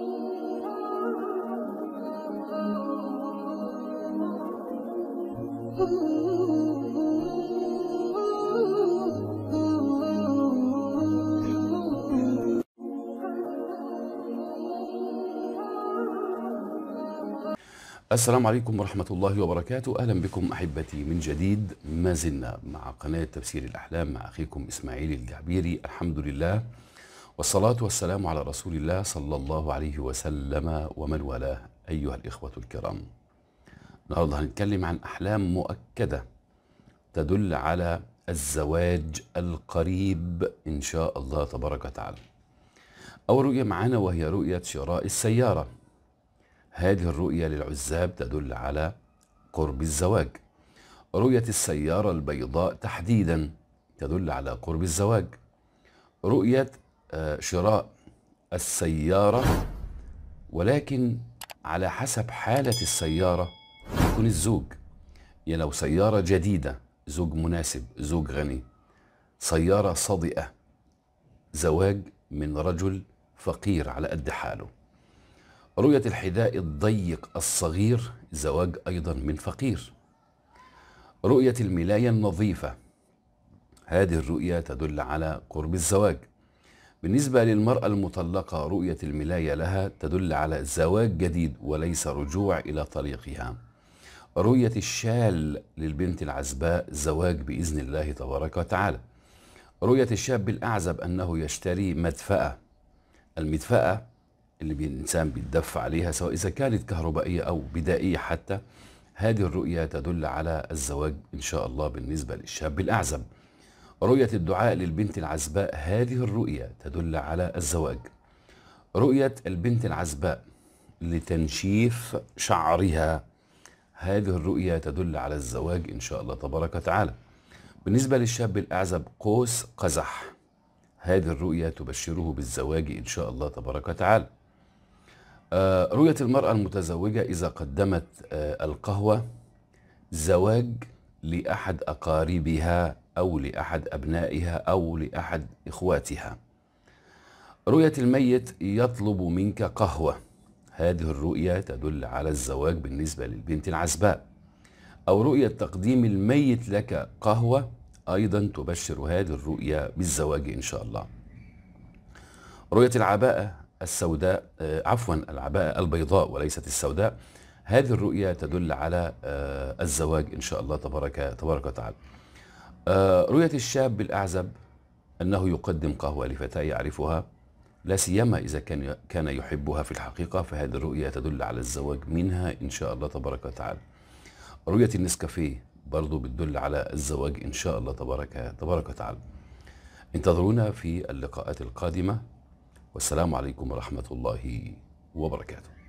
السلام عليكم ورحمة الله وبركاته أهلا بكم أحبتي من جديد ما زلنا مع قناة تفسير الأحلام مع أخيكم إسماعيل الجعبيري الحمد لله والصلاة والسلام على رسول الله صلى الله عليه وسلم ومن والاه أيها الإخوة الكرام النهاردة هنتكلم عن أحلام مؤكدة تدل على الزواج القريب إن شاء الله تبارك وتعالى أول رؤية معنا وهي رؤية شراء السيارة هذه الرؤية للعزاب تدل على قرب الزواج رؤية السيارة البيضاء تحديدا تدل على قرب الزواج رؤية آه، شراء السيارة ولكن على حسب حالة السيارة يكون الزوج يعني لو سيارة جديدة زوج مناسب زوج غني سيارة صدئة زواج من رجل فقير على قد حاله رؤية الحذاء الضيق الصغير زواج أيضا من فقير رؤية الملاية النظيفة هذه الرؤية تدل على قرب الزواج بالنسبة للمرأة المطلقة رؤية الملاية لها تدل على زواج جديد وليس رجوع إلى طريقها رؤية الشال للبنت العزباء زواج بإذن الله تبارك وتعالى رؤية الشاب الأعزب أنه يشتري مدفأة المدفأة اللي الإنسان بيتدفع عليها سواء إذا كانت كهربائية أو بدائية حتى هذه الرؤية تدل على الزواج إن شاء الله بالنسبة للشاب الأعزب رؤية الدعاء للبنت العزباء هذه الرؤية تدل على الزواج رؤية البنت العزباء لتنشيف شعرها هذه الرؤية تدل على الزواج إن شاء الله تبارك وتعالى بالنسبة للشاب الأعزب قوس قزح هذه الرؤية تبشره بالزواج إن شاء الله تبارك وتعالى آه، رؤية المرأة المتزوجة إذا قدمت آه، القهوة زواج لأحد أقاربها أو لأحد أبنائها أو لأحد إخواتها رؤية الميت يطلب منك قهوة هذه الرؤية تدل على الزواج بالنسبة للبنت العزباء أو رؤية تقديم الميت لك قهوة أيضا تبشر هذه الرؤية بالزواج إن شاء الله رؤية العباءة السوداء آه، عفوا العباءة البيضاء وليست السوداء هذه الرؤية تدل على آه، الزواج إن شاء الله تبارك, تبارك وتعالى آه، رؤية الشاب الأعزب أنه يقدم قهوة لفتاة يعرفها لا سيما إذا كان كان يحبها في الحقيقة فهذه الرؤية تدل على الزواج منها إن شاء الله تبارك وتعالى رؤية النسكافيه برضو بتدل على الزواج إن شاء الله تبارك تبارك وتعالى انتظرونا في اللقاءات القادمة والسلام عليكم ورحمة الله وبركاته